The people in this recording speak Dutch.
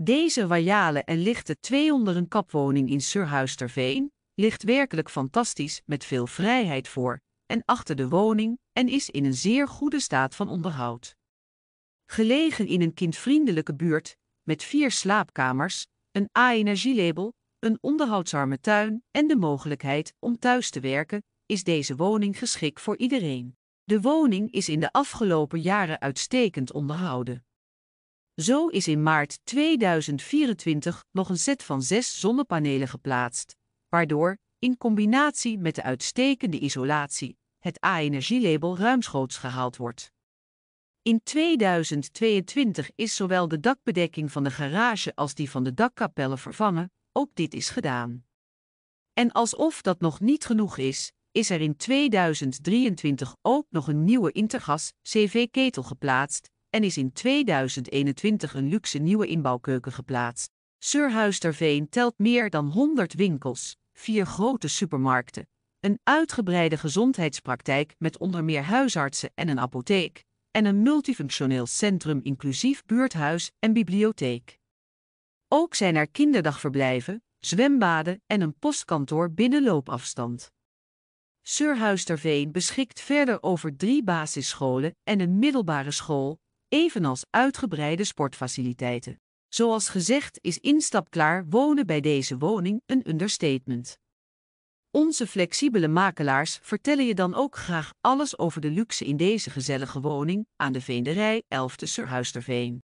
Deze royale en lichte 200 kapwoning in Surhuisterveen ligt werkelijk fantastisch met veel vrijheid voor en achter de woning en is in een zeer goede staat van onderhoud. Gelegen in een kindvriendelijke buurt, met vier slaapkamers, een A-energielabel, een onderhoudsarme tuin en de mogelijkheid om thuis te werken, is deze woning geschikt voor iedereen. De woning is in de afgelopen jaren uitstekend onderhouden. Zo is in maart 2024 nog een set van zes zonnepanelen geplaatst, waardoor, in combinatie met de uitstekende isolatie, het A-energielabel ruimschoots gehaald wordt. In 2022 is zowel de dakbedekking van de garage als die van de dakkapellen vervangen, ook dit is gedaan. En alsof dat nog niet genoeg is, is er in 2023 ook nog een nieuwe Intergas CV-ketel geplaatst, en is in 2021 een luxe nieuwe inbouwkeuken geplaatst. Surhuis Terveen telt meer dan 100 winkels, vier grote supermarkten, een uitgebreide gezondheidspraktijk met onder meer huisartsen en een apotheek, en een multifunctioneel centrum inclusief buurthuis en bibliotheek. Ook zijn er kinderdagverblijven, zwembaden en een postkantoor binnen loopafstand. Surhuis Terveen beschikt verder over drie basisscholen en een middelbare school, evenals uitgebreide sportfaciliteiten. Zoals gezegd is instapklaar wonen bij deze woning een understatement. Onze flexibele makelaars vertellen je dan ook graag alles over de luxe in deze gezellige woning aan de veenderij 11 Surhuisterveen.